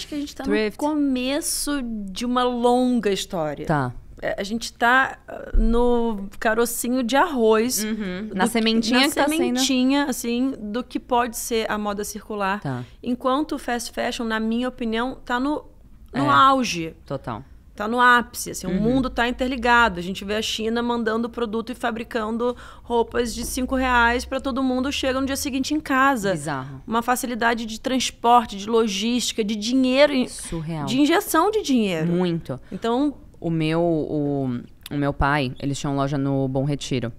acho que a gente tá no começo de uma longa história. Tá. É, a gente tá ah, no carocinho de arroz. Uhum. Na sementinha que, na que tá sementinha, sendo... assim, do que pode ser a moda circular. Tá. Enquanto o fast fashion, na minha opinião, tá no, no é. auge. Total está no ápice, assim, uhum. o mundo está interligado. A gente vê a China mandando produto e fabricando roupas de cinco reais para todo mundo, chega no dia seguinte em casa. Bizarro. Uma facilidade de transporte, de logística, de dinheiro, Surreal. de injeção de dinheiro. Muito. Então, o meu o, o meu pai, eles tinham loja no Bom Retiro.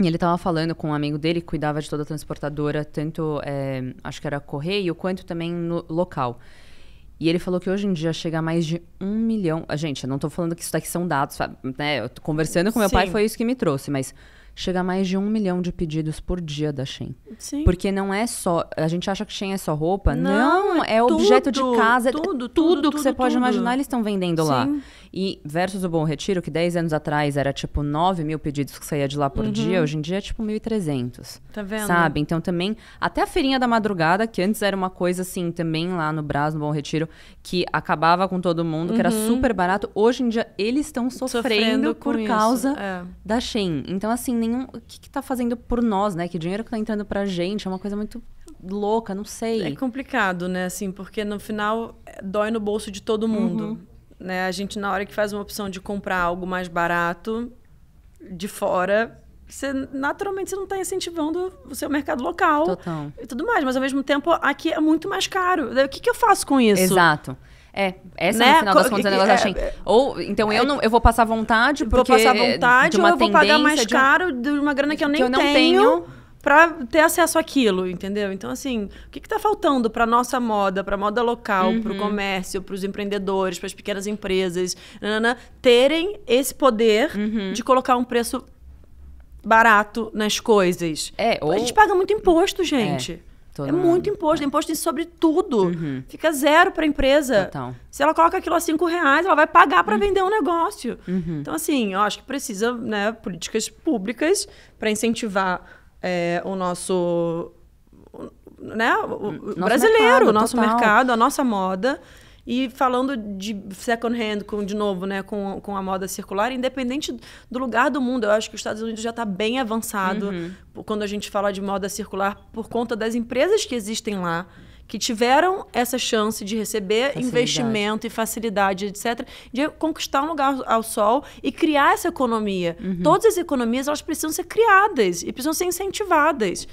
E ele estava falando com um amigo dele que cuidava de toda a transportadora, tanto, é, acho que era correio, quanto também no local. E ele falou que hoje em dia chega a mais de um milhão. Ah, gente, eu não estou falando que isso daqui são dados, sabe? Né? Eu conversando com meu Sim. pai, foi isso que me trouxe, mas chega a mais de um milhão de pedidos por dia da Shein. Sim. Porque não é só. A gente acha que Shein é só roupa. Não, não é, é, objeto tudo, de casa. É tudo, tudo, tudo que tudo, você pode imaginar, eles estão vendendo Sim. lá. E versus o Bom Retiro, que 10 anos atrás era tipo 9 mil pedidos que saía de lá por uhum. dia, hoje em dia é tipo 1.300. Tá vendo? Sabe? Então também, até a feirinha da madrugada, que antes era uma coisa assim também lá no Brás, no Bom Retiro, que acabava com todo mundo, uhum. que era uhum. super barato, hoje em dia eles estão sofrendo, sofrendo por causa é. da Shein. Então assim, nenhum. O que, que tá fazendo por nós, né? Que dinheiro que tá entrando pra gente é uma coisa muito louca, não sei. É complicado, né? Assim, porque no final eh, dói no bolso de todo mundo. Uhum. Né? A gente, na hora que faz uma opção de comprar algo mais barato de fora, você naturalmente você não está incentivando o seu mercado local Total. e tudo mais, mas ao mesmo tempo aqui é muito mais caro. O que, que eu faço com isso? Exato. É, essa né? no final das contas é negócio assim. É, ou então é, eu não, eu vou passar vontade porque vou passar vontade ou eu vou pagar mais de um, caro de uma grana que eu nem que eu não tenho, tenho para ter acesso àquilo, entendeu? Então assim, o que está faltando para nossa moda, para moda local, uhum. para o comércio, para os empreendedores, para as pequenas empresas, nanana, terem esse poder uhum. de colocar um preço barato nas coisas? É, ou... a gente paga muito imposto, é. gente. É. Todo é mundo. muito imposto, né? imposto sobre tudo. Uhum. Fica zero para a empresa. Total. Se ela coloca aquilo a cinco reais, ela vai pagar para uhum. vender um negócio. Uhum. Então, assim, eu acho que precisa né, políticas públicas para incentivar é, o nosso né, o nosso brasileiro, mercado, o nosso total. mercado, a nossa moda. E falando de second hand, com, de novo, né, com, com a moda circular, independente do lugar do mundo, eu acho que os Estados Unidos já está bem avançado uhum. quando a gente fala de moda circular por conta das empresas que existem lá que tiveram essa chance de receber facilidade. investimento e facilidade, etc., de conquistar um lugar ao sol e criar essa economia. Uhum. Todas as economias elas precisam ser criadas e precisam ser incentivadas.